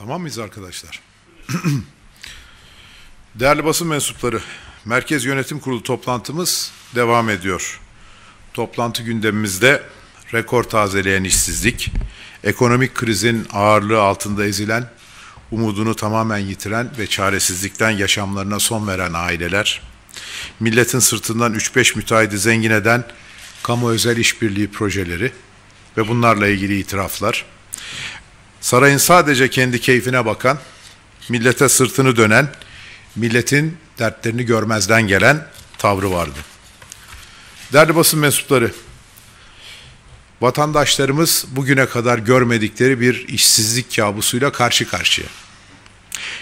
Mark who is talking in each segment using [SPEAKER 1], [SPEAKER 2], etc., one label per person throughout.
[SPEAKER 1] Tamam mıyız arkadaşlar? Değerli basın mensupları, Merkez Yönetim Kurulu toplantımız devam ediyor. Toplantı gündemimizde rekor tazeleyen işsizlik, ekonomik krizin ağırlığı altında ezilen, umudunu tamamen yitiren ve çaresizlikten yaşamlarına son veren aileler, milletin sırtından 3-5 müteahhidi zengin eden kamu özel işbirliği projeleri ve bunlarla ilgili itiraflar, sarayın sadece kendi keyfine bakan, millete sırtını dönen, milletin dertlerini görmezden gelen tavrı vardı. Değerli basın mensupları, vatandaşlarımız bugüne kadar görmedikleri bir işsizlik kabusuyla karşı karşıya.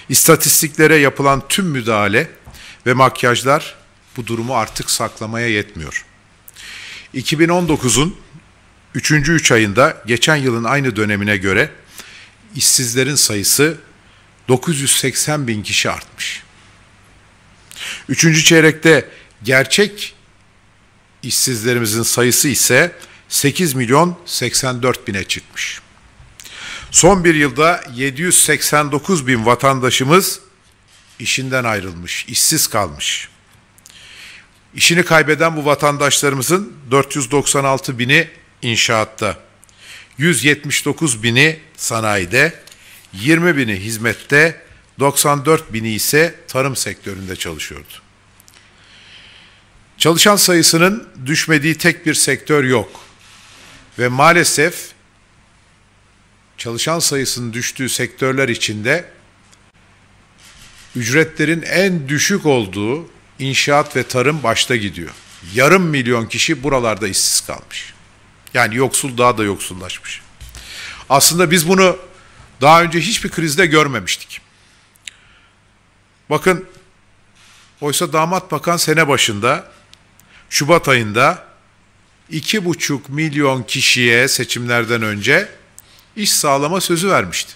[SPEAKER 1] İstatistiklere yapılan tüm müdahale ve makyajlar bu durumu artık saklamaya yetmiyor. 2019'un 3. 3 ayında geçen yılın aynı dönemine göre işsizlerin sayısı 980 bin kişi artmış. Üçüncü çeyrekte gerçek işsizlerimizin sayısı ise 8 milyon 84 bine çıkmış. Son bir yılda 789 bin vatandaşımız işinden ayrılmış, işsiz kalmış. İşini kaybeden bu vatandaşlarımızın 496 bini inşaatta. 179 bini sanayide, 20 bini hizmette, 94 bini ise tarım sektöründe çalışıyordu. Çalışan sayısının düşmediği tek bir sektör yok. Ve maalesef çalışan sayısının düştüğü sektörler içinde ücretlerin en düşük olduğu inşaat ve tarım başta gidiyor. Yarım milyon kişi buralarda işsiz kalmış. Yani yoksul daha da yoksullaşmış. Aslında biz bunu daha önce hiçbir krizde görmemiştik. Bakın oysa damat bakan sene başında Şubat ayında iki buçuk milyon kişiye seçimlerden önce iş sağlama sözü vermişti.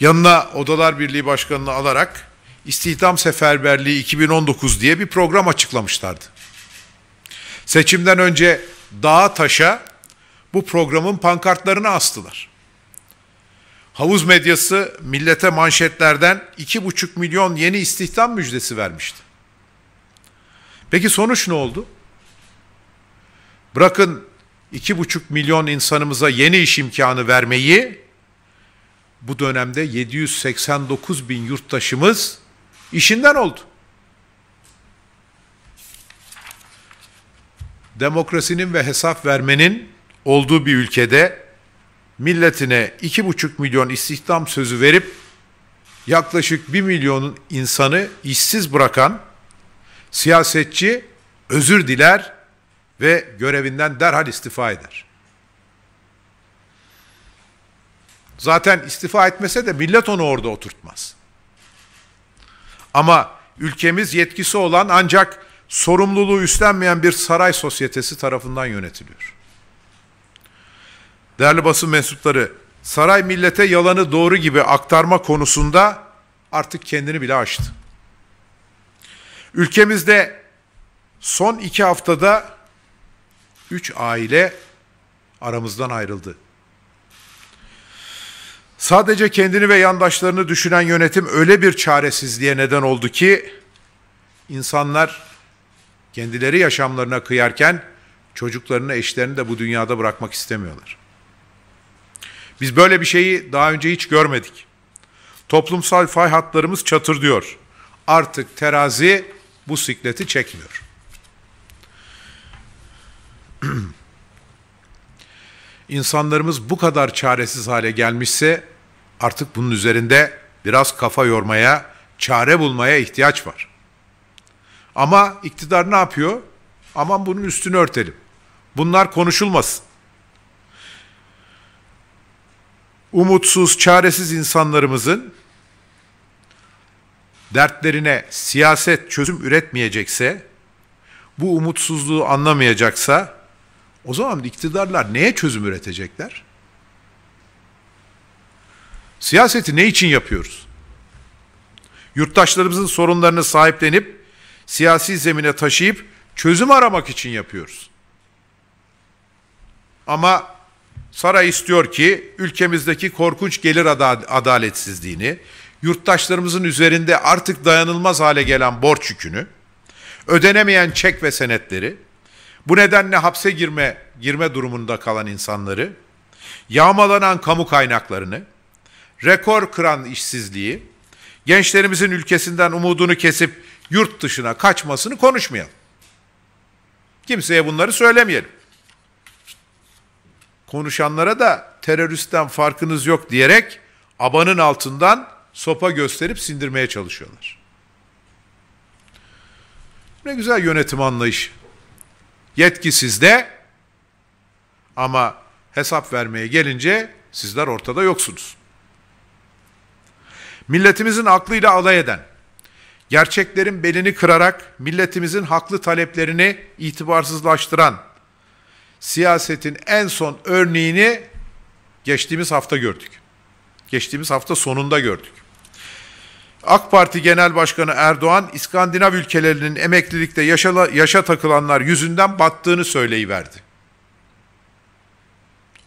[SPEAKER 1] Yanına Odalar Birliği Başkanı'nı alarak İstihdam Seferberliği 2019 diye bir program açıklamışlardı. Seçimden önce dağa taşa bu programın pankartlarını astılar. Havuz medyası millete manşetlerden 2,5 milyon yeni istihdam müjdesi vermişti. Peki sonuç ne oldu? Bırakın 2,5 milyon insanımıza yeni iş imkanı vermeyi, bu dönemde 789 bin yurttaşımız işinden oldu. demokrasinin ve hesap vermenin olduğu bir ülkede milletine iki buçuk milyon istihdam sözü verip yaklaşık bir milyonun insanı işsiz bırakan siyasetçi özür diler ve görevinden derhal istifa eder. Zaten istifa etmese de millet onu orada oturtmaz. Ama ülkemiz yetkisi olan ancak sorumluluğu üstlenmeyen bir saray sosyetesi tarafından yönetiliyor. Değerli basın mensupları, saray millete yalanı doğru gibi aktarma konusunda artık kendini bile aştı. Ülkemizde son iki haftada üç aile aramızdan ayrıldı. Sadece kendini ve yandaşlarını düşünen yönetim öyle bir çaresizliğe neden oldu ki insanlar kendileri yaşamlarına kıyarken çocuklarını, eşlerini de bu dünyada bırakmak istemiyorlar. Biz böyle bir şeyi daha önce hiç görmedik. Toplumsal fay hatlarımız çatır diyor. Artık terazi bu sikleti çekmiyor. İnsanlarımız bu kadar çaresiz hale gelmişse artık bunun üzerinde biraz kafa yormaya, çare bulmaya ihtiyaç var. Ama iktidar ne yapıyor? Aman bunun üstünü örtelim. Bunlar konuşulmasın. Umutsuz, çaresiz insanlarımızın dertlerine siyaset çözüm üretmeyecekse, bu umutsuzluğu anlamayacaksa, o zaman iktidarlar neye çözüm üretecekler? Siyaseti ne için yapıyoruz? Yurttaşlarımızın sorunlarını sahiplenip siyasi zemine taşıyıp çözüm aramak için yapıyoruz. Ama saray istiyor ki ülkemizdeki korkunç gelir adaletsizliğini, yurttaşlarımızın üzerinde artık dayanılmaz hale gelen borç yükünü, ödenemeyen çek ve senetleri, bu nedenle hapse girme girme durumunda kalan insanları, yağmalanan kamu kaynaklarını, rekor kıran işsizliği, gençlerimizin ülkesinden umudunu kesip yurt dışına kaçmasını konuşmayalım. Kimseye bunları söylemeyelim. Konuşanlara da teröristten farkınız yok diyerek abanın altından sopa gösterip sindirmeye çalışıyorlar. Ne güzel yönetim anlayışı. Yetki sizde ama hesap vermeye gelince sizler ortada yoksunuz. Milletimizin aklıyla alay eden, gerçeklerin belini kırarak milletimizin haklı taleplerini itibarsızlaştıran siyasetin en son örneğini geçtiğimiz hafta gördük. Geçtiğimiz hafta sonunda gördük. AK Parti Genel Başkanı Erdoğan, İskandinav ülkelerinin emeklilikte yaşa, yaşa takılanlar yüzünden battığını söyleyiverdi.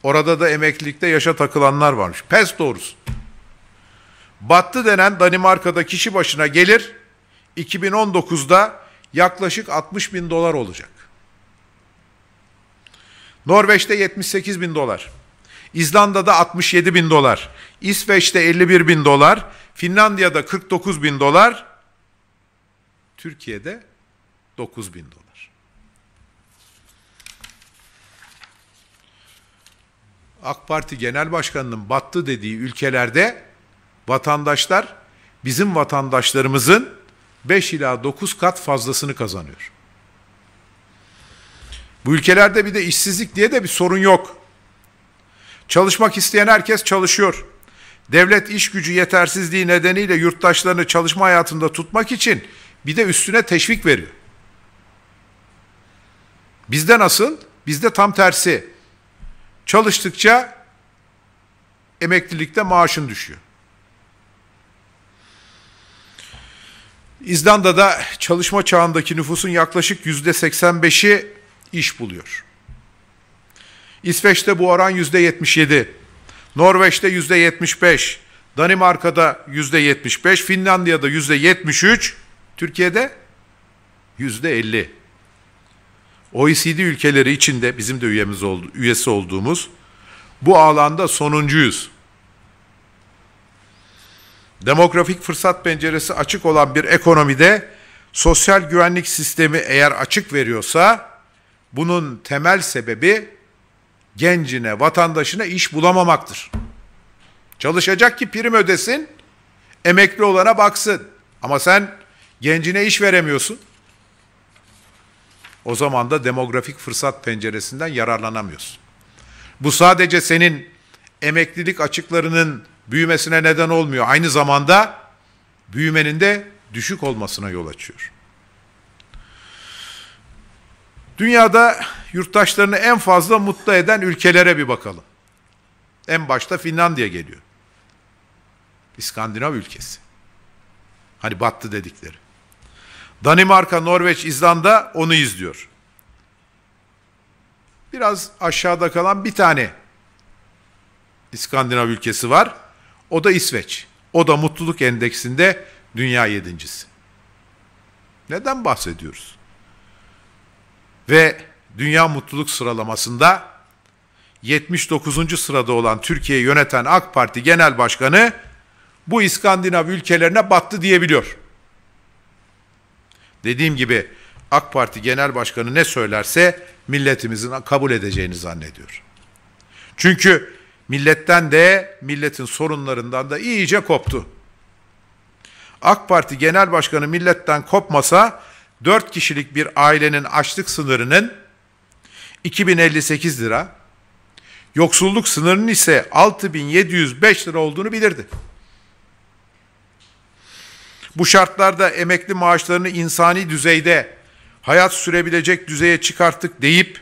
[SPEAKER 1] Orada da emeklilikte yaşa takılanlar varmış. Pes doğrusu. Battı denen Danimarka'da kişi başına gelir 2019'da yaklaşık 60 bin dolar olacak. Norveç'te 78 bin dolar. İzlanda'da 67 bin dolar. İsveç'te 51 bin dolar. Finlandiya'da 49 bin dolar. Türkiye'de 9 bin dolar. AK Parti Genel Başkanı'nın battı dediği ülkelerde vatandaşlar bizim vatandaşlarımızın 5 ila 9 kat fazlasını kazanıyor. Bu ülkelerde bir de işsizlik diye de bir sorun yok. Çalışmak isteyen herkes çalışıyor. Devlet iş gücü yetersizliği nedeniyle yurttaşlarını çalışma hayatında tutmak için bir de üstüne teşvik veriyor. Bizde nasıl? Bizde tam tersi. Çalıştıkça emeklilikte maaşın düşüyor. İzlanda'da çalışma çağındaki nüfusun yaklaşık yüzde 85'i iş buluyor. İsveç'te bu oran yüzde 77, Norveç'te yüzde 75, Danimarka'da yüzde 75, Finlandiya'da yüzde 73, Türkiye'de yüzde 50. OECD ülkeleri içinde bizim de üyemiz oldu, üyesi olduğumuz bu alanda sonuncuyuz. Demografik fırsat penceresi açık olan bir ekonomide sosyal güvenlik sistemi eğer açık veriyorsa bunun temel sebebi gencine, vatandaşına iş bulamamaktır. Çalışacak ki prim ödesin, emekli olana baksın. Ama sen gencine iş veremiyorsun. O zaman da demografik fırsat penceresinden yararlanamıyorsun. Bu sadece senin emeklilik açıklarının büyümesine neden olmuyor. Aynı zamanda büyümenin de düşük olmasına yol açıyor. Dünyada yurttaşlarını en fazla mutlu eden ülkelere bir bakalım. En başta Finlandiya geliyor. İskandinav ülkesi. Hani battı dedikleri. Danimarka, Norveç, İzlanda onu izliyor. Biraz aşağıda kalan bir tane İskandinav ülkesi var. O da İsveç. O da mutluluk endeksinde dünya yedincisi. Neden bahsediyoruz? Ve dünya mutluluk sıralamasında 79. sırada olan Türkiye'yi yöneten AK Parti Genel Başkanı bu İskandinav ülkelerine battı diyebiliyor. Dediğim gibi AK Parti Genel Başkanı ne söylerse milletimizin kabul edeceğini zannediyor. Çünkü Milletten de, milletin sorunlarından da iyice koptu. AK Parti Genel Başkanı milletten kopmasa dört kişilik bir ailenin açlık sınırının 2058 lira, yoksulluk sınırının ise 6705 lira olduğunu bilirdi. Bu şartlarda emekli maaşlarını insani düzeyde hayat sürebilecek düzeye çıkarttık deyip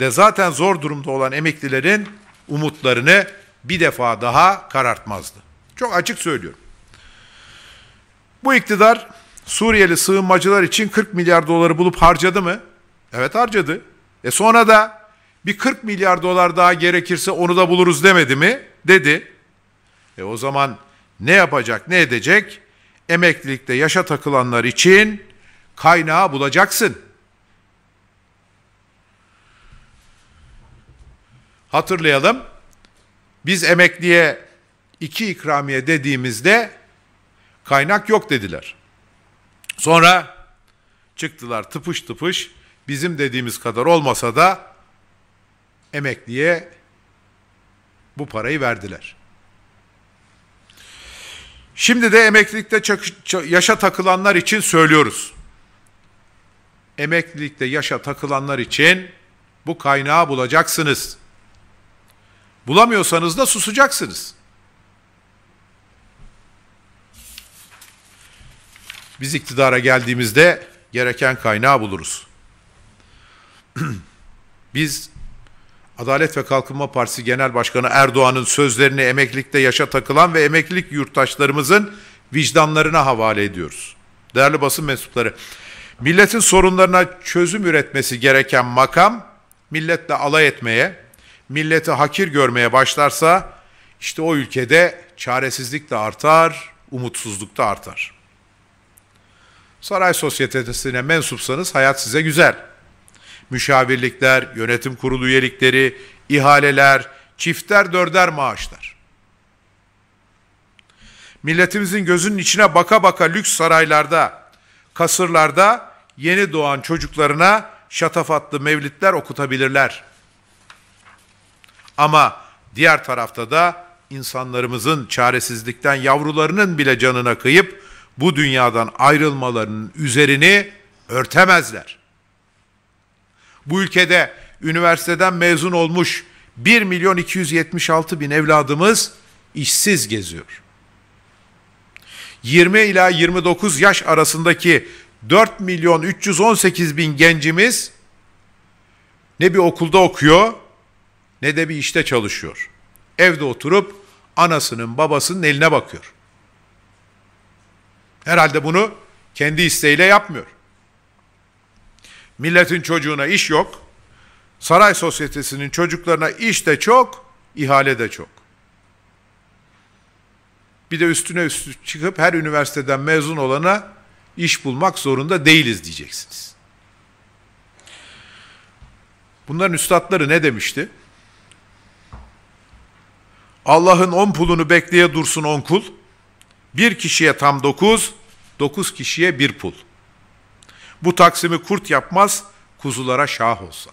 [SPEAKER 1] de zaten zor durumda olan emeklilerin umutlarını bir defa daha karartmazdı. Çok açık söylüyorum. Bu iktidar Suriyeli sığınmacılar için 40 milyar doları bulup harcadı mı? Evet harcadı. E sonra da bir 40 milyar dolar daha gerekirse onu da buluruz demedi mi? Dedi. E o zaman ne yapacak, ne edecek? Emeklilikte yaşa takılanlar için kaynağı bulacaksın.'' Hatırlayalım. Biz emekliye iki ikramiye dediğimizde kaynak yok dediler. Sonra çıktılar tıpış tıpış bizim dediğimiz kadar olmasa da emekliye bu parayı verdiler. Şimdi de emeklilikte yaşa takılanlar için söylüyoruz. Emeklilikte yaşa takılanlar için bu kaynağı bulacaksınız.'' Bulamıyorsanız da susacaksınız. Biz iktidara geldiğimizde gereken kaynağı buluruz. Biz Adalet ve Kalkınma Partisi Genel Başkanı Erdoğan'ın sözlerini emeklilikte yaşa takılan ve emeklilik yurttaşlarımızın vicdanlarına havale ediyoruz. Değerli basın mensupları, milletin sorunlarına çözüm üretmesi gereken makam milletle alay etmeye, milleti hakir görmeye başlarsa işte o ülkede çaresizlik de artar, umutsuzluk da artar. Saray sosyetesine mensupsanız hayat size güzel. Müşavirlikler, yönetim kurulu üyelikleri, ihaleler, çifter dörder maaşlar. Milletimizin gözünün içine baka baka lüks saraylarda, kasırlarda yeni doğan çocuklarına şatafatlı mevlitler okutabilirler.'' Ama diğer tarafta da insanlarımızın çaresizlikten yavrularının bile canına kıyıp bu dünyadan ayrılmalarının üzerini örtemezler. Bu ülkede üniversiteden mezun olmuş 1 milyon 276 bin evladımız işsiz geziyor. 20 ila 29 yaş arasındaki 4 milyon 318 bin gencimiz ne bir okulda okuyor ne de bir işte çalışıyor. Evde oturup anasının babasının eline bakıyor. Herhalde bunu kendi isteğiyle yapmıyor. Milletin çocuğuna iş yok. Saray sosyetesinin çocuklarına iş de çok, ihale de çok. Bir de üstüne üstü çıkıp her üniversiteden mezun olana iş bulmak zorunda değiliz diyeceksiniz. Bunların üstadları ne demişti? Allah'ın on pulunu bekleye dursun on kul. Bir kişiye tam dokuz, dokuz kişiye bir pul. Bu taksimi kurt yapmaz, kuzulara şah olsa.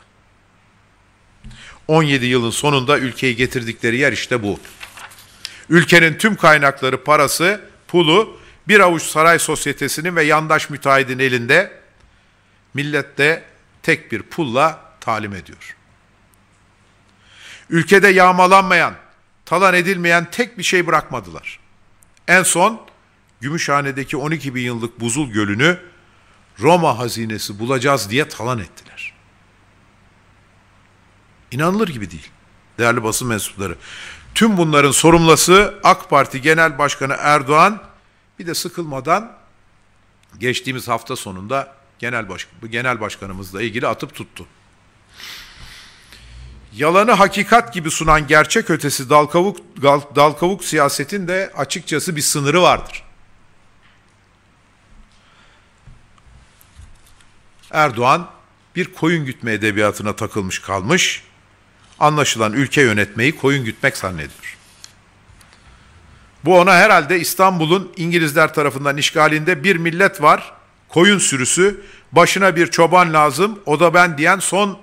[SPEAKER 1] 17 yılın sonunda ülkeyi getirdikleri yer işte bu. Ülkenin tüm kaynakları, parası, pulu bir avuç saray sosyetesinin ve yandaş müteahhidin elinde millet de tek bir pulla talim ediyor. Ülkede yağmalanmayan, talan edilmeyen tek bir şey bırakmadılar. En son Gümüşhane'deki 12 bin yıllık buzul gölünü Roma hazinesi bulacağız diye talan ettiler. İnanılır gibi değil değerli basın mensupları. Tüm bunların sorumlusu AK Parti Genel Başkanı Erdoğan bir de sıkılmadan geçtiğimiz hafta sonunda genel baş genel başkanımızla ilgili atıp tuttu yalanı hakikat gibi sunan gerçek ötesi dalkavuk, dalkavuk siyasetin de açıkçası bir sınırı vardır. Erdoğan bir koyun gütme edebiyatına takılmış kalmış, anlaşılan ülke yönetmeyi koyun gütmek zannediyor. Bu ona herhalde İstanbul'un İngilizler tarafından işgalinde bir millet var, koyun sürüsü, başına bir çoban lazım, o da ben diyen son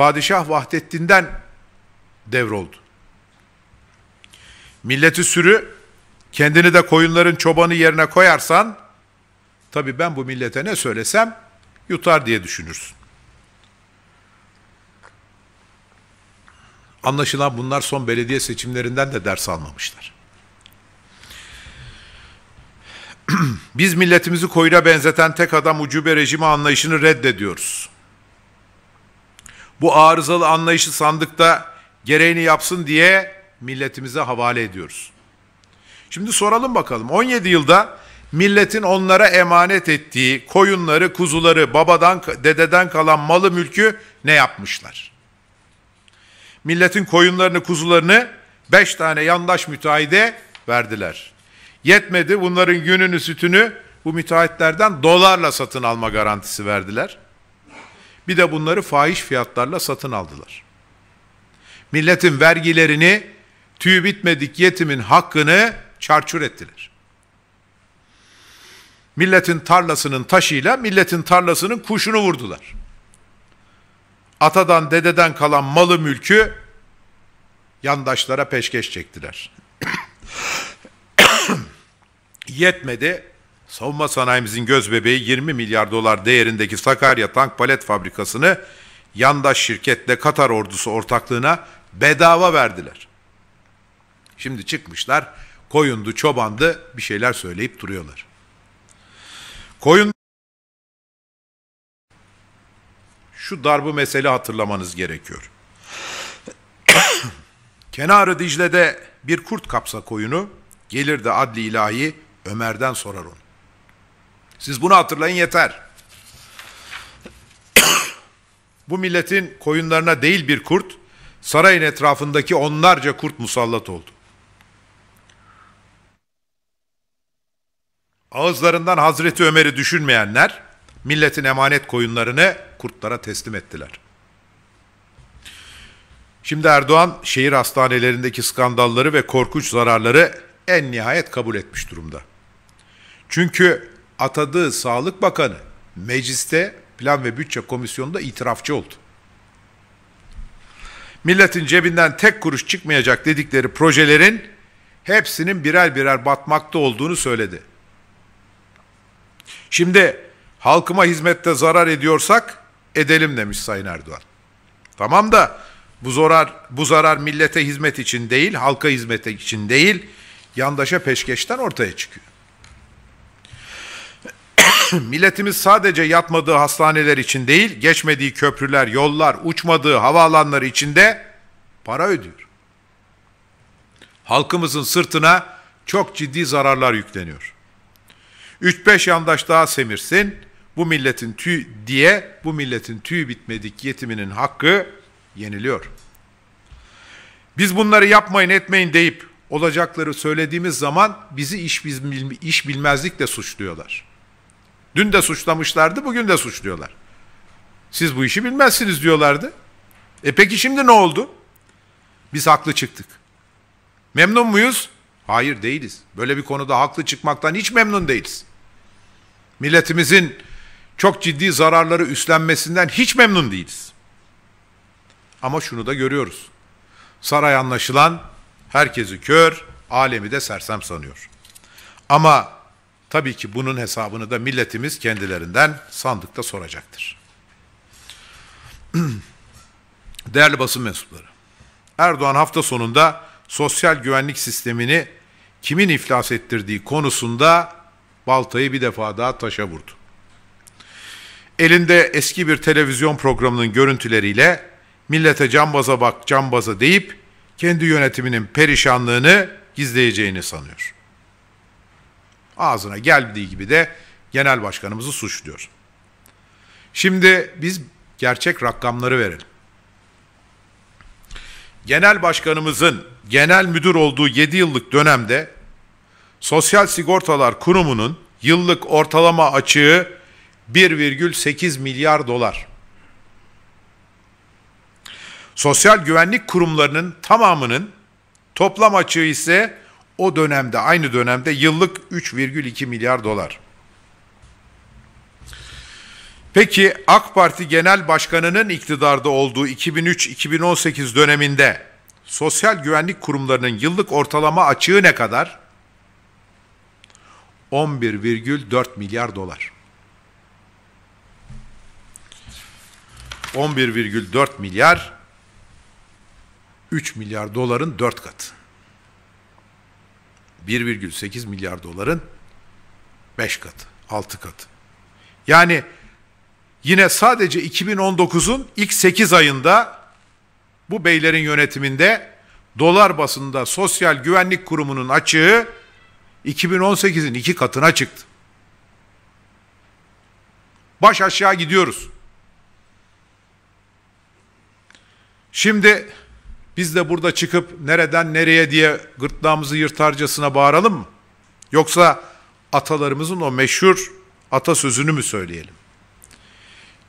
[SPEAKER 1] Padişah Vahdettin'den devroldu. Milleti sürü, kendini de koyunların çobanı yerine koyarsan, tabii ben bu millete ne söylesem yutar diye düşünürsün. Anlaşılan bunlar son belediye seçimlerinden de ders almamışlar. Biz milletimizi koyuna benzeten tek adam ucube rejimi anlayışını reddediyoruz bu arızalı anlayışı sandıkta gereğini yapsın diye milletimize havale ediyoruz. Şimdi soralım bakalım 17 yılda milletin onlara emanet ettiği koyunları, kuzuları, babadan, dededen kalan malı mülkü ne yapmışlar? Milletin koyunlarını, kuzularını beş tane yandaş müteahhide verdiler. Yetmedi bunların gününü, sütünü bu müteahhitlerden dolarla satın alma garantisi verdiler.'' Bir de bunları fahiş fiyatlarla satın aldılar. Milletin vergilerini, tüy bitmedik yetimin hakkını çarçur ettiler. Milletin tarlasının taşıyla milletin tarlasının kuşunu vurdular. Atadan dededen kalan malı mülkü yandaşlara peşkeş çektiler. Yetmedi savunma sanayimizin göz bebeği 20 milyar dolar değerindeki Sakarya Tank Palet Fabrikası'nı yandaş şirketle Katar ordusu ortaklığına bedava verdiler. Şimdi çıkmışlar koyundu çobandı bir şeyler söyleyip duruyorlar. Koyun şu darbu mesele hatırlamanız gerekiyor. Kenarı Dicle'de bir kurt kapsa koyunu, gelir de adli ilahi Ömer'den sorar onu. Siz bunu hatırlayın yeter. Bu milletin koyunlarına değil bir kurt, sarayın etrafındaki onlarca kurt musallat oldu. Ağızlarından Hazreti Ömer'i düşünmeyenler, milletin emanet koyunlarını kurtlara teslim ettiler. Şimdi Erdoğan şehir hastanelerindeki skandalları ve korkunç zararları en nihayet kabul etmiş durumda. Çünkü atadığı Sağlık Bakanı mecliste Plan ve Bütçe Komisyonu'nda itirafçı oldu. Milletin cebinden tek kuruş çıkmayacak dedikleri projelerin hepsinin birer birer batmakta olduğunu söyledi. Şimdi halkıma hizmette zarar ediyorsak edelim demiş Sayın Erdoğan. Tamam da bu zarar bu zarar millete hizmet için değil, halka hizmet için değil, yandaşa peşkeşten ortaya çıkıyor. milletimiz sadece yatmadığı hastaneler için değil, geçmediği köprüler, yollar, uçmadığı havaalanları için de para ödüyor. Halkımızın sırtına çok ciddi zararlar yükleniyor. 3-5 yandaş daha semirsin, bu milletin tüy diye bu milletin tüy bitmedik yetiminin hakkı yeniliyor. Biz bunları yapmayın etmeyin deyip olacakları söylediğimiz zaman bizi iş, iş bilmezlikle suçluyorlar. Dün de suçlamışlardı, bugün de suçluyorlar. Siz bu işi bilmezsiniz diyorlardı. E peki şimdi ne oldu? Biz haklı çıktık. Memnun muyuz? Hayır değiliz. Böyle bir konuda haklı çıkmaktan hiç memnun değiliz. Milletimizin çok ciddi zararları üstlenmesinden hiç memnun değiliz. Ama şunu da görüyoruz. Saray anlaşılan herkesi kör, alemi de sersem sanıyor. Ama Tabii ki bunun hesabını da milletimiz kendilerinden sandıkta soracaktır. Değerli basın mensupları, Erdoğan hafta sonunda sosyal güvenlik sistemini kimin iflas ettirdiği konusunda baltayı bir defa daha taşa vurdu. Elinde eski bir televizyon programının görüntüleriyle millete cambaza bak cambaza deyip kendi yönetiminin perişanlığını gizleyeceğini sanıyor. Ağzına geldiği gibi de genel başkanımızı suçluyor. Şimdi biz gerçek rakamları verelim. Genel başkanımızın genel müdür olduğu 7 yıllık dönemde Sosyal Sigortalar Kurumu'nun yıllık ortalama açığı 1,8 milyar dolar. Sosyal güvenlik kurumlarının tamamının toplam açığı ise o dönemde aynı dönemde yıllık 3,2 milyar dolar. Peki AK Parti Genel Başkanı'nın iktidarda olduğu 2003-2018 döneminde sosyal güvenlik kurumlarının yıllık ortalama açığı ne kadar? 11,4 milyar dolar. 11,4 milyar 3 milyar doların 4 katı. 1,8 milyar doların 5 katı, 6 katı. Yani yine sadece 2019'un ilk 8 ayında bu beylerin yönetiminde dolar basında Sosyal Güvenlik Kurumu'nun açığı 2018'in iki katına çıktı. Baş aşağı gidiyoruz. Şimdi biz de burada çıkıp nereden nereye diye gırtlağımızı yırtarcasına bağıralım mı? Yoksa atalarımızın o meşhur atasözünü mü söyleyelim?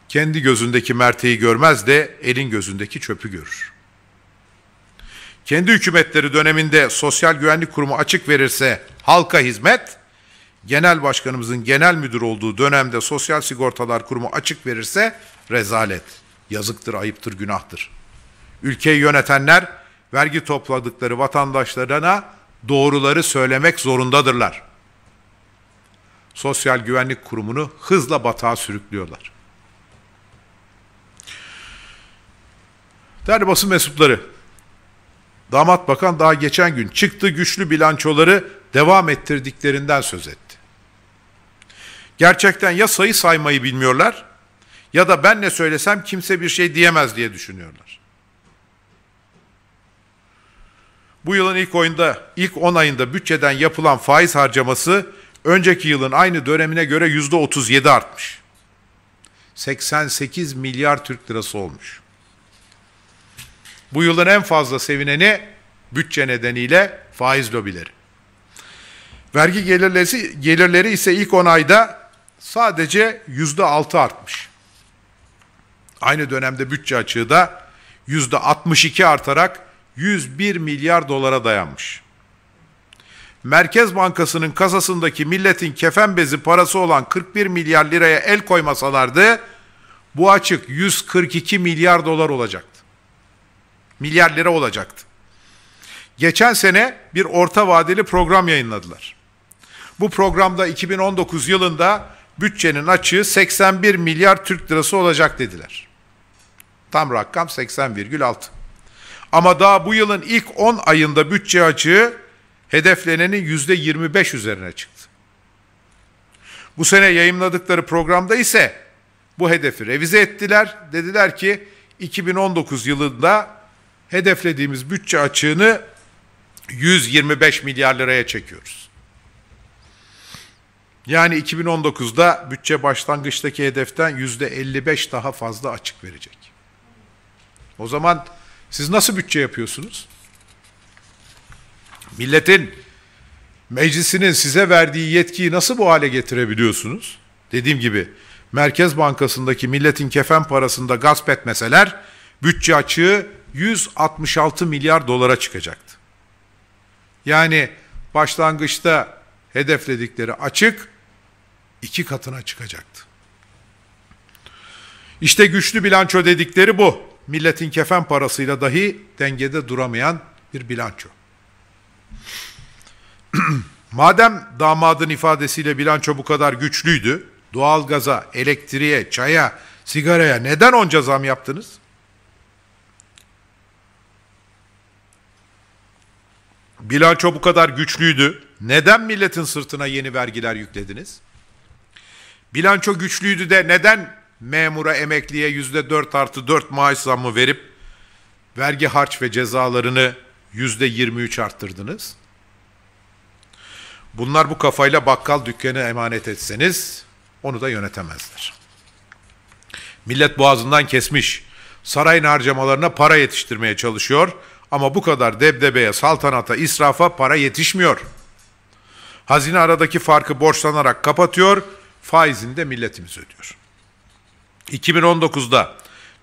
[SPEAKER 1] Kendi gözündeki merteği görmez de elin gözündeki çöpü görür. Kendi hükümetleri döneminde Sosyal Güvenlik Kurumu açık verirse halka hizmet, genel başkanımızın genel müdür olduğu dönemde Sosyal Sigortalar Kurumu açık verirse rezalet. Yazıktır, ayıptır, günahtır. Ülkeyi yönetenler vergi topladıkları vatandaşlarına doğruları söylemek zorundadırlar. Sosyal Güvenlik Kurumu'nu hızla batağa sürüklüyorlar. Değerli basın mensupları, damat bakan daha geçen gün çıktı güçlü bilançoları devam ettirdiklerinden söz etti. Gerçekten ya sayı saymayı bilmiyorlar ya da ben ne söylesem kimse bir şey diyemez diye düşünüyorlar. Bu yılın ilk oyunda, ilk 10 ayında bütçeden yapılan faiz harcaması önceki yılın aynı dönemine göre yüzde 37 artmış. 88 milyar Türk lirası olmuş. Bu yılın en fazla sevineni bütçe nedeniyle faiz lobileri. Vergi gelirleri, gelirleri ise ilk 10 ayda sadece yüzde 6 artmış. Aynı dönemde bütçe açığı da yüzde 62 artarak 101 milyar dolara dayanmış. Merkez Bankası'nın kasasındaki milletin kefen bezi parası olan 41 milyar liraya el koymasalardı bu açık 142 milyar dolar olacaktı. Milyar lira olacaktı. Geçen sene bir orta vadeli program yayınladılar. Bu programda 2019 yılında bütçenin açığı 81 milyar Türk lirası olacak dediler. Tam rakam 80,6. Ama daha bu yılın ilk 10 ayında bütçe açığı hedeflenenin %25 üzerine çıktı. Bu sene yayımladıkları programda ise bu hedefi revize ettiler. Dediler ki 2019 yılında hedeflediğimiz bütçe açığını 125 milyar liraya çekiyoruz. Yani 2019'da bütçe başlangıçtaki hedeften %55 daha fazla açık verecek. O zaman siz nasıl bütçe yapıyorsunuz? Milletin, meclisinin size verdiği yetkiyi nasıl bu hale getirebiliyorsunuz? Dediğim gibi Merkez Bankası'ndaki milletin kefen parasında gasp etmeseler bütçe açığı 166 milyar dolara çıkacaktı. Yani başlangıçta hedefledikleri açık iki katına çıkacaktı. İşte güçlü bilanço dedikleri bu milletin kefen parasıyla dahi dengede duramayan bir bilanço. Madem damadın ifadesiyle bilanço bu kadar güçlüydü, doğalgaza, elektriğe, çaya, sigaraya neden onca zam yaptınız? Bilanço bu kadar güçlüydü. Neden milletin sırtına yeni vergiler yüklediniz? Bilanço güçlüydü de neden memura emekliye yüzde dört artı dört maaş zammı verip vergi harç ve cezalarını yüzde yirmi üç arttırdınız. Bunlar bu kafayla bakkal dükkanı emanet etseniz onu da yönetemezler. Millet boğazından kesmiş. Sarayın harcamalarına para yetiştirmeye çalışıyor ama bu kadar debdebeye, saltanata, israfa para yetişmiyor. Hazine aradaki farkı borçlanarak kapatıyor, faizini de milletimiz ödüyor. 2019'da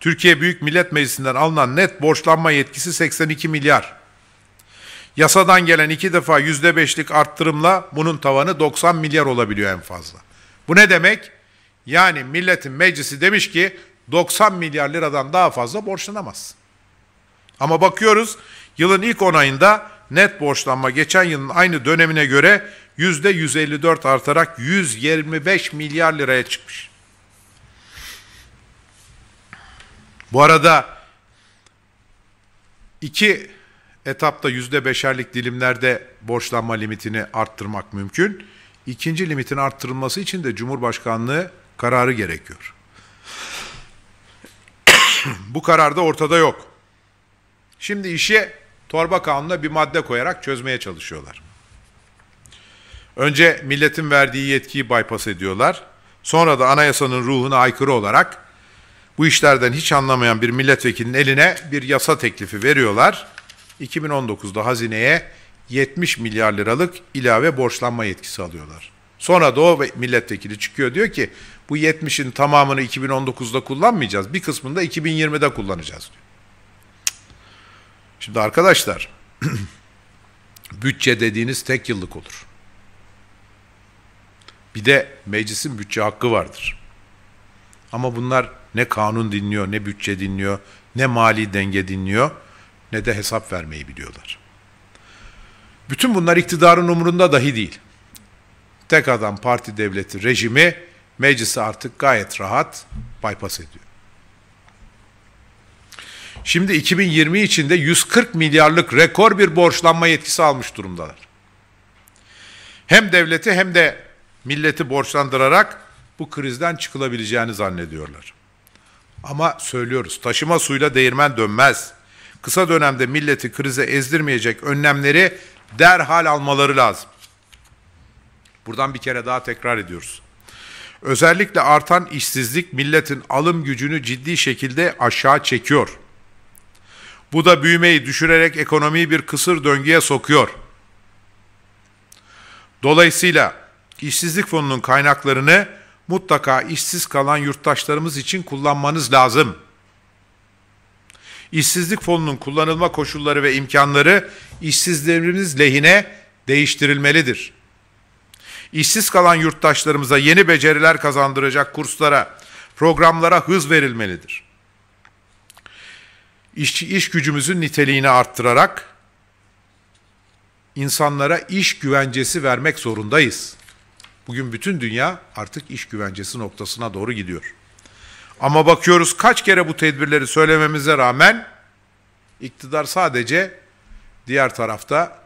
[SPEAKER 1] Türkiye Büyük Millet Meclisi'nden alınan net borçlanma yetkisi 82 milyar. Yasadan gelen iki defa yüzde beşlik arttırımla bunun tavanı 90 milyar olabiliyor en fazla. Bu ne demek? Yani milletin meclisi demiş ki 90 milyar liradan daha fazla borçlanamaz. Ama bakıyoruz yılın ilk 10 ayında net borçlanma geçen yılın aynı dönemine göre yüzde %154 artarak 125 milyar liraya çıkmış. Bu arada iki etapta yüzde beşerlik dilimlerde borçlanma limitini arttırmak mümkün. İkinci limitin arttırılması için de Cumhurbaşkanlığı kararı gerekiyor. Bu karar da ortada yok. Şimdi işi torba kanununa bir madde koyarak çözmeye çalışıyorlar. Önce milletin verdiği yetkiyi bypass ediyorlar. Sonra da anayasanın ruhuna aykırı olarak bu işlerden hiç anlamayan bir milletvekilinin eline bir yasa teklifi veriyorlar. 2019'da hazineye 70 milyar liralık ilave borçlanma yetkisi alıyorlar. Sonra da o milletvekili çıkıyor diyor ki bu 70'in tamamını 2019'da kullanmayacağız. Bir kısmını da 2020'de kullanacağız diyor. Şimdi arkadaşlar bütçe dediğiniz tek yıllık olur. Bir de meclisin bütçe hakkı vardır. Ama bunlar ne kanun dinliyor, ne bütçe dinliyor, ne mali denge dinliyor, ne de hesap vermeyi biliyorlar. Bütün bunlar iktidarın umurunda dahi değil. Tek adam parti devleti rejimi meclisi artık gayet rahat bypass ediyor. Şimdi 2020 içinde 140 milyarlık rekor bir borçlanma yetkisi almış durumdalar. Hem devleti hem de milleti borçlandırarak bu krizden çıkılabileceğini zannediyorlar. Ama söylüyoruz taşıma suyla değirmen dönmez. Kısa dönemde milleti krize ezdirmeyecek önlemleri derhal almaları lazım. Buradan bir kere daha tekrar ediyoruz. Özellikle artan işsizlik milletin alım gücünü ciddi şekilde aşağı çekiyor. Bu da büyümeyi düşürerek ekonomiyi bir kısır döngüye sokuyor. Dolayısıyla işsizlik fonunun kaynaklarını mutlaka işsiz kalan yurttaşlarımız için kullanmanız lazım. İşsizlik fonunun kullanılma koşulları ve imkanları işsizlerimiz lehine değiştirilmelidir. İşsiz kalan yurttaşlarımıza yeni beceriler kazandıracak kurslara, programlara hız verilmelidir. İşçi iş gücümüzün niteliğini arttırarak insanlara iş güvencesi vermek zorundayız.'' Bugün bütün dünya artık iş güvencesi noktasına doğru gidiyor. Ama bakıyoruz kaç kere bu tedbirleri söylememize rağmen iktidar sadece diğer tarafta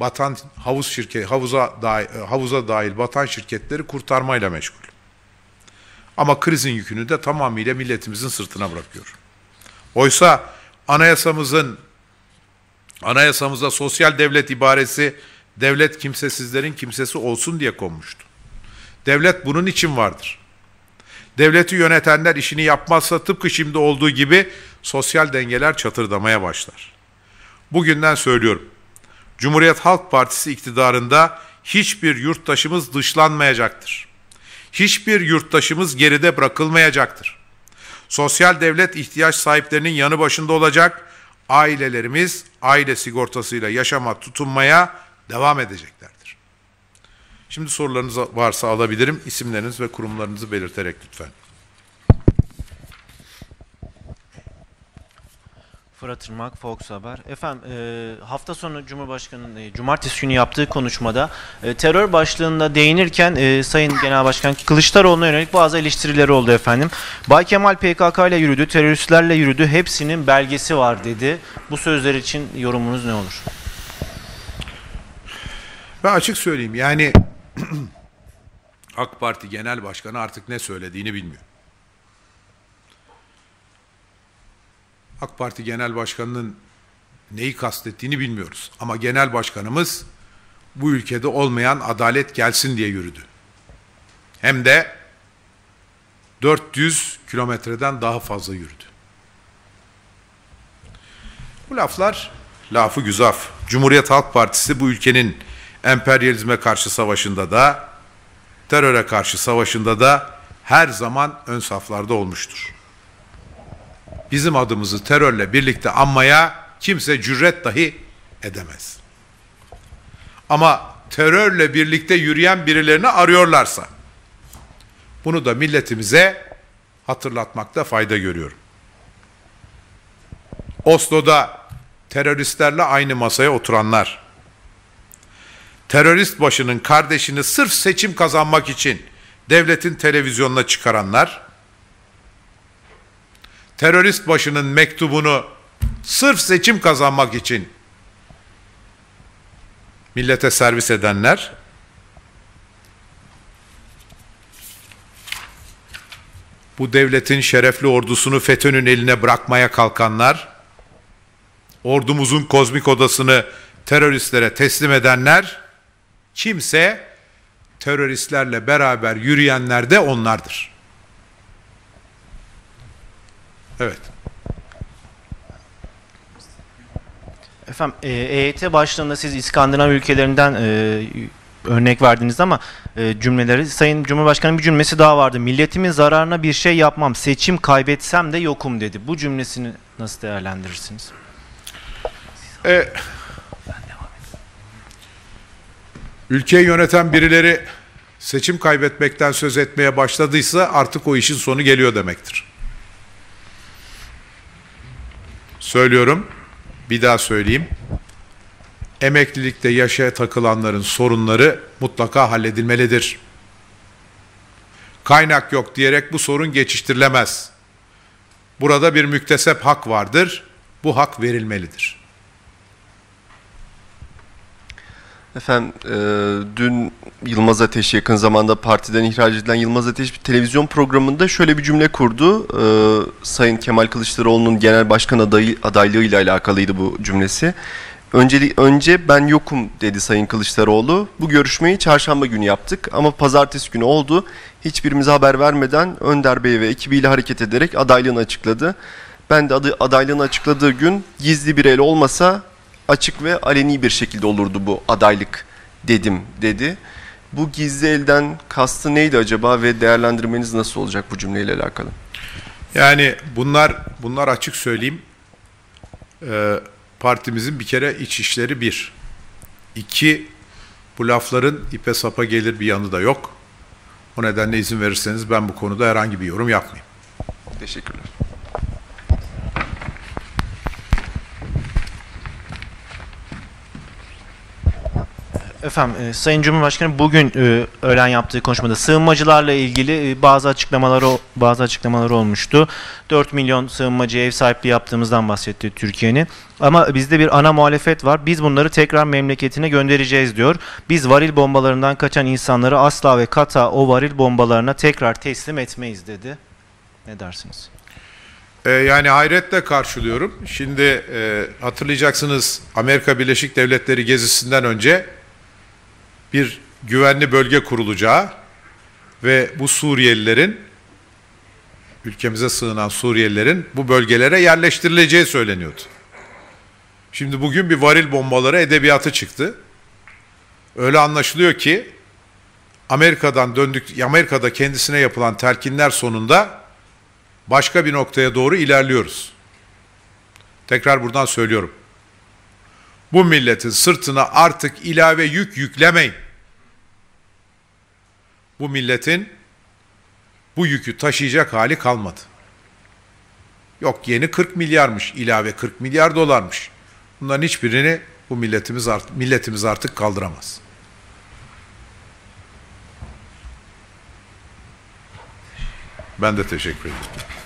[SPEAKER 1] batan havuz şirket havuza dahil, havuza dahil batan şirketleri kurtarmayla meşgul. Ama krizin yükünü de tamamıyla milletimizin sırtına bırakıyor. Oysa anayasamızın anayasamızda sosyal devlet ibaresi Devlet kimsesizlerin kimsesi olsun diye konmuştu. Devlet bunun için vardır. Devleti yönetenler işini yapmazsa tıpkı şimdi olduğu gibi sosyal dengeler çatırdamaya başlar. Bugünden söylüyorum. Cumhuriyet Halk Partisi iktidarında hiçbir yurttaşımız dışlanmayacaktır. Hiçbir yurttaşımız geride bırakılmayacaktır. Sosyal devlet ihtiyaç sahiplerinin yanı başında olacak, ailelerimiz aile sigortasıyla yaşama tutunmaya Devam edeceklerdir. Şimdi sorularınız varsa alabilirim. İsimleriniz ve kurumlarınızı belirterek lütfen.
[SPEAKER 2] Fırat Irmak, Fox Haber. Efendim e, hafta sonu Cumhurbaşkanı'nın e, cumartesi günü yaptığı konuşmada e, terör başlığında değinirken e, Sayın Genel Başkan Kılıçdaroğlu'na yönelik bazı eleştirileri oldu efendim. Bay Kemal PKK ile yürüdü, teröristlerle yürüdü, hepsinin belgesi var dedi.
[SPEAKER 1] Bu sözler için yorumunuz ne olur? Ve açık söyleyeyim yani AK Parti Genel Başkanı artık ne söylediğini bilmiyor. AK Parti Genel Başkanı'nın neyi kastettiğini bilmiyoruz. Ama Genel Başkanımız bu ülkede olmayan adalet gelsin diye yürüdü. Hem de 400 kilometreden daha fazla yürüdü. Bu laflar lafı güzaf. Cumhuriyet Halk Partisi bu ülkenin emperyalizme karşı savaşında da, teröre karşı savaşında da her zaman ön saflarda olmuştur. Bizim adımızı terörle birlikte anmaya kimse cüret dahi edemez. Ama terörle birlikte yürüyen birilerini arıyorlarsa bunu da milletimize hatırlatmakta fayda görüyorum. Oslo'da teröristlerle aynı masaya oturanlar terörist başının kardeşini sırf seçim kazanmak için devletin televizyonuna çıkaranlar, terörist başının mektubunu sırf seçim kazanmak için millete servis edenler, bu devletin şerefli ordusunu FETÖ'nün eline bırakmaya kalkanlar, ordumuzun kozmik odasını teröristlere teslim edenler, Kimse teröristlerle beraber yürüyenler de onlardır. Evet.
[SPEAKER 2] Efendim EYT e başlığında siz İskandinav ülkelerinden e, örnek verdiniz ama e, cümleleri Sayın Cumhurbaşkanı'nın bir cümlesi daha vardı. Milletimin zararına bir şey yapmam, seçim kaybetsem de yokum dedi. Bu cümlesini nasıl değerlendirirsiniz?
[SPEAKER 1] E, ülkeyi yöneten birileri seçim kaybetmekten söz etmeye başladıysa artık o işin sonu geliyor demektir. Söylüyorum, bir daha söyleyeyim. Emeklilikte yaşa takılanların sorunları mutlaka halledilmelidir. Kaynak yok diyerek bu sorun geçiştirilemez. Burada bir müktesep hak vardır. Bu hak verilmelidir.'' Efendim
[SPEAKER 2] e, dün Yılmaz Ateş yakın zamanda partiden ihraç edilen Yılmaz Ateş bir televizyon programında şöyle bir cümle kurdu. E, Sayın Kemal Kılıçdaroğlu'nun genel başkan adayı, adaylığı ile alakalıydı bu cümlesi. Önce, önce ben yokum dedi Sayın Kılıçdaroğlu. Bu görüşmeyi çarşamba günü yaptık ama pazartesi günü oldu. Hiçbirimize haber vermeden Önder Bey ve ekibiyle hareket ederek adaylığını açıkladı. Ben de adı, adaylığını açıkladığı gün gizli bir el olmasa açık ve aleni bir şekilde olurdu bu adaylık dedim dedi. Bu gizli elden kastı neydi acaba ve değerlendirmeniz nasıl olacak bu cümleyle alakalı?
[SPEAKER 1] Yani bunlar bunlar açık söyleyeyim. Ee, partimizin bir kere iç işleri bir. İki, bu lafların ipe sapa gelir bir yanı da yok. O nedenle izin verirseniz ben bu konuda herhangi bir yorum yapmayayım. Teşekkürler.
[SPEAKER 2] Efendim e, Sayın Cumhurbaşkanı bugün e, öğlen yaptığı konuşmada sığınmacılarla ilgili e, bazı açıklamaları bazı açıklamaları olmuştu. 4 milyon sığınmacı ev sahipliği yaptığımızdan bahsetti Türkiye'nin. Ama bizde bir ana muhalefet var. Biz bunları tekrar memleketine göndereceğiz diyor. Biz varil bombalarından kaçan insanları asla ve kata o varil bombalarına tekrar
[SPEAKER 1] teslim etmeyiz dedi. Ne dersiniz? yani hayretle karşılıyorum. Şimdi e, hatırlayacaksınız Amerika Birleşik Devletleri gezisinden önce bir güvenli bölge kurulacağı ve bu Suriyelilerin ülkemize sığınan Suriyelilerin bu bölgelere yerleştirileceği söyleniyordu. Şimdi bugün bir varil bombaları edebiyatı çıktı. Öyle anlaşılıyor ki Amerika'dan döndük Amerika'da kendisine yapılan telkinler sonunda başka bir noktaya doğru ilerliyoruz. Tekrar buradan söylüyorum. Bu milletin sırtına artık ilave yük yüklemeyin bu milletin bu yükü taşıyacak hali kalmadı. Yok yeni 40 milyarmış, ilave 40 milyar dolarmış. Bunların hiçbirini bu milletimiz artık, milletimiz artık kaldıramaz. Ben de teşekkür ederim.